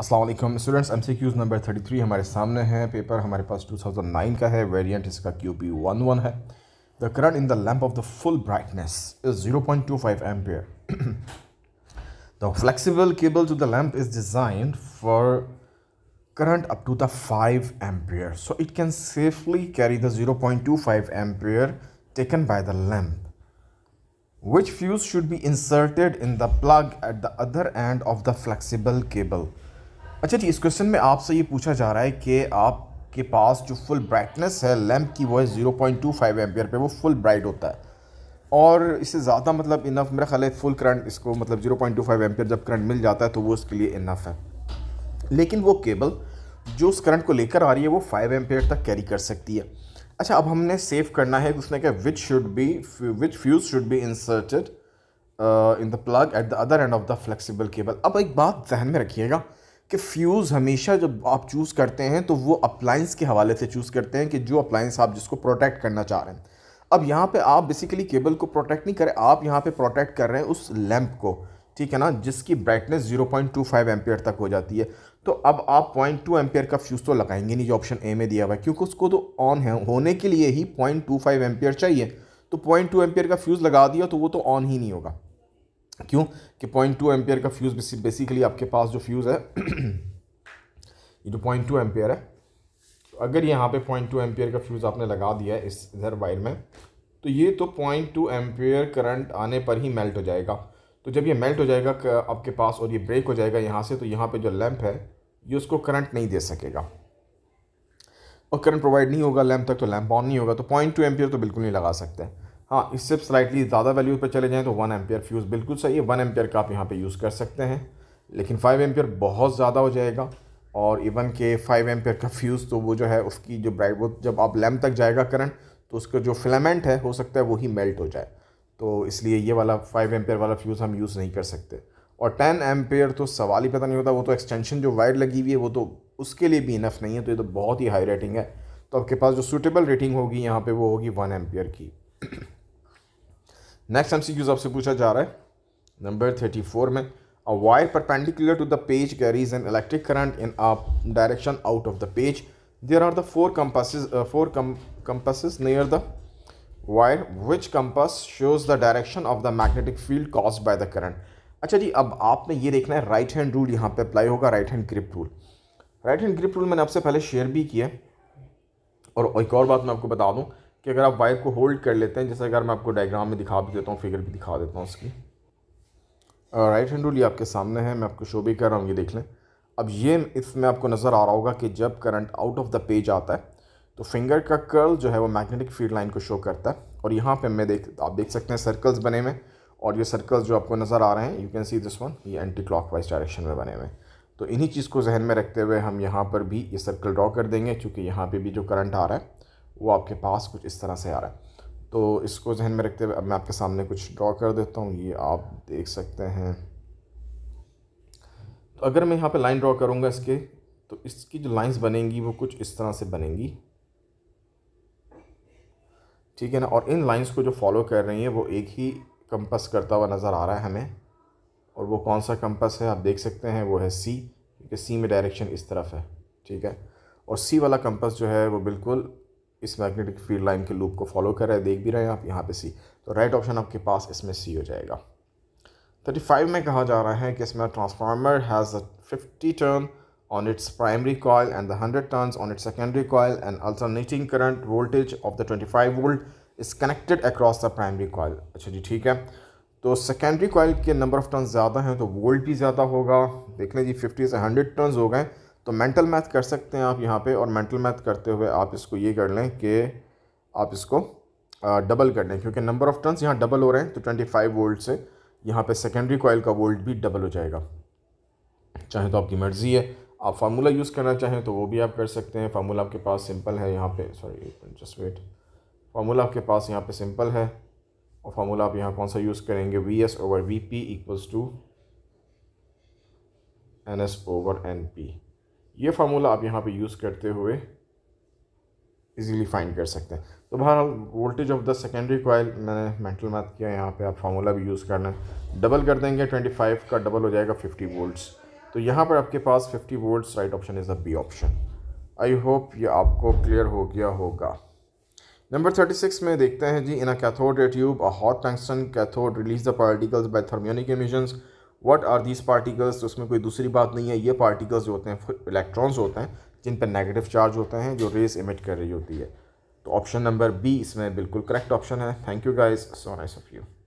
Aslam students M C Qs number thirty three हमारे सामने हैं पेपर हमारे पास टू थाउजेंड नाइन का है वेरियंट इसका क्यू पी वन वन है the current in the lamp of the full brightness is zero point two five ampere the flexible cable to the lamp is design for current up to the five ampere so it can safely carry the zero point two five ampere taken by the lamp which fuse should be inserted in the plug at the other end of the flexible cable अच्छा जी इस question में आपसे ये पूछा जा रहा है कि आपके पास जो फुल ब्राइटनेस है लैम्प की वो है zero point two five ampere पर वो फुल ब्राइट होता है और इससे ज़्यादा मतलब इनफ मेरा ख्याल है फुल करंट इसको मतलब zero point two five ampere जब करंट मिल जाता है तो वो उसके लिए इनफ है लेकिन वो केबल जो उस करंट को लेकर आ रही है वो फाइव एम्पियर तक कैरी कर सकती है अच्छा अब हमने सेव करना है उसने कहा which should be which fuse should be inserted in the plug at the other end of the flexible cable अब एक बात जहन में रखिएगा कि फ्यूज़ हमेशा जब आप चूज़ करते हैं तो वो अप्लाइंस के हवाले से चूज़ करते हैं कि जो अप्लाइंस आप जिसको प्रोटेक्ट करना चाह रहे हैं अब यहाँ पे आप बेसिकली केबल को प्रोटेक्ट नहीं करें आप यहाँ पे प्रोटेक्ट कर रहे हैं उस लैंप को ठीक है ना जिसकी ब्राइटनेस 0.25 पॉइंट तक हो जाती है तो अब आप 0.2 टू का फ्यूज़ तो लगाएंगे नहीं जो ऑप्शन ए में दिया हुआ है क्योंकि उसको तो ऑन है होने के लिए ही 0.25 टू चाहिए तो 0.2 टू का फ्यूज़ लगा दिया तो वो तो ऑन ही नहीं होगा क्यों कि पॉइंट टू एम्पेयर का फ्यूज़ बेसिकली आपके पास जो फ्यूज़ है ये जो पॉइंट टू एम्पेयर है तो अगर यहाँ पे पॉइंट टू एम्पेयर का फ्यूज़ आपने लगा दिया है इस इधर वायर में तो ये तो पॉइंट टू एम्पेयर करंट आने पर ही मेल्ट हो जाएगा तो जब ये मेल्ट हो जाएगा आपके पास और ये ब्रेक हो जाएगा यहाँ से तो यहाँ पर जो लैंप है ये उसको करंट नहीं दे सकेगा और करंट प्रोवाइड नहीं होगा लैंप तक तो लैंप ऑन नहीं होगा तो पॉइंट टू एम्पियर तो बिल्कुल नहीं लगा सकते हैं हाँ इससे स्लाइटली ज़्यादा वैल्यू पर चले जाएँ तो वन एम्पियर फ्यूज़ बिल्कुल सही है वन एम्पियर का आप यहाँ पर यूज़ कर सकते हैं लेकिन फाइव एम्पियर बहुत ज़्यादा हो जाएगा और इवन के फाइव एम्पियर का फ्यूज़ तो वो जो है उसकी जो ब्राइट वो जब आप लैम्प तक जाएगा करंट तो उसका जो फिलामेंट है हो सकता है वो ही मेल्ट हो जाए तो इसलिए ये वाला फाइव एम्पियर वाला फ्यूज़ हम यूज़ नहीं कर सकते और टेन एम्पेयर तो सवाल ही पता नहीं होता वो तो एक्सटेंशन जो वायर लगी हुई है वो तो उसके लिए भी इनफ नहीं है तो ये तो बहुत ही हाई रेटिंग है तो आपके पास जो सूटेबल रेटिंग होगी यहाँ पर वो होगी वन एम्पेयर की नेक्स्ट एमसीक्यूज आपसे पूछा जा रहा है नंबर थर्टी फोर में a wire perpendicular to the page carries an electric current in a direction out of the page there are the four compasses four compasses near the wire which compass shows the direction of the magnetic field cause by the current अच्छा जी अब आपने ये देखना है right hand rule यहाँ पे apply होगा right hand grip rule right hand grip rule मैंने आपसे पहले शेयर भी किया और एक और बात मैं आपको बता दूँ कि अगर आप वाइप को होल्ड कर लेते हैं जैसे अगर मैं आपको डायग्राम में दिखा भी देता हूँ फिगर भी दिखा देता हूँ उसकी राइट हैंड रूल ये आपके सामने है मैं आपको शो भी कर रहा हूँ ये देख लें अब ये इसमें आपको नज़र आ रहा होगा कि जब current out of the page आता है तो फिंगर का कर्ल जो है वो मैग्नेटिक फील्ड लाइन को शो करता है और यहाँ पे मैं देख आप देख सकते हैं सर्कल्स बने हुए और ये सर्कल्स जो आपको नज़र आ रहे हैं you can see this one ये एंटी क्लॉक वाइज डायरेक्शन में बने हुए हैं तो इन्हीं चीज़ को जहन में रखते हुए हम यहाँ पर भी ये सर्कल ड्रॉ कर देंगे क्योंकि यहाँ पर भी जो करंट आ रहा है वो आपके पास कुछ इस तरह से आ रहा है तो इसको जहन में रखते हुए अब मैं आपके सामने कुछ ड्रॉ कर देता हूँ ये आप देख सकते हैं तो अगर मैं यहाँ पे लाइन ड्रॉ करूँगा इसके तो इसकी जो लाइंस बनेंगी वो कुछ इस तरह से बनेंगी ठीक है ना और इन लाइंस को जो फॉलो कर रही हैं वो एक ही कंपस करता हुआ नज़र आ रहा है हमें और वो कौन सा कंपस है आप देख सकते हैं वो है सी क्योंकि सी में डायरेक्शन इस तरफ है ठीक है और सी वाला कंपस जो है वो बिल्कुल इस मैग्नेटिक फील्ड लाइन के लूप को फॉलो कर रहे हैं देख भी रहे हैं आप यहाँ पे सी तो राइट ऑप्शन आपके पास इसमें सी हो जाएगा थर्टी फाइव में कहा जा रहा है कि इसमें transformer has a fifty turn on its primary coil and the 100 turns on its secondary coil and alternating current voltage the the 25 volt is connected across the primary coil अच्छा जी ठीक है तो सेकेंडरी कॉयल के number of turn ज़्यादा हैं तो volt भी ज़्यादा होगा देख लें जी फिफ्टी से हंड्रेड टर्न हो गए तो मेंटल मैथ कर सकते हैं आप यहाँ पे और मेंटल मैथ करते हुए आप इसको ये कर लें कि आप इसको डबल कर लें क्योंकि नंबर ऑफ़ टर्न्स यहाँ डबल हो रहे हैं तो 25 वोल्ट से यहाँ पे सेकेंडरी कॉयल का वोल्ट भी डबल हो जाएगा चाहे तो आपकी मर्ज़ी है आप फार्मूला यूज़ करना चाहें तो वो भी आप कर सकते हैं फार्मूला आपके पास सिंपल है यहाँ पे सॉरी जस्ट वेट फार्मूला आपके पास यहाँ पर सिंपल है और फार्मूला आप यहाँ कौन सा यूज़ करेंगे V S over V P equals to N S over N P ये फार्मूला आप यहाँ पे यूज़ करते हुए इजीली फाइंड कर सकते हैं तो बहरहाल voltage of the secondary coil मैंने मेंटल मैथ किया यहाँ पे आप फार्मूला भी यूज़ करना है डबल कर देंगे 25 का डबल हो जाएगा 50 वोल्ट्स तो यहाँ पर आपके पास 50 volts right option is the B option I hope ये आपको क्लियर हो गया होगा नंबर थर्टी सिक्स में देखते हैं जी in a cathode tube a hot tungsten cathode release the particles by thermionic emissions what are these particles तो उसमें कोई दूसरी बात नहीं है ये पार्टिकल्स जो होते हैं इलेक्ट्रॉन्स होते हैं जिन पर नेगेटिव चार्ज होते हैं जो रेस इमिट कर रही होती है तो ऑप्शन नंबर बी इसमें बिल्कुल करेक्ट ऑप्शन है thank you guys so nice of you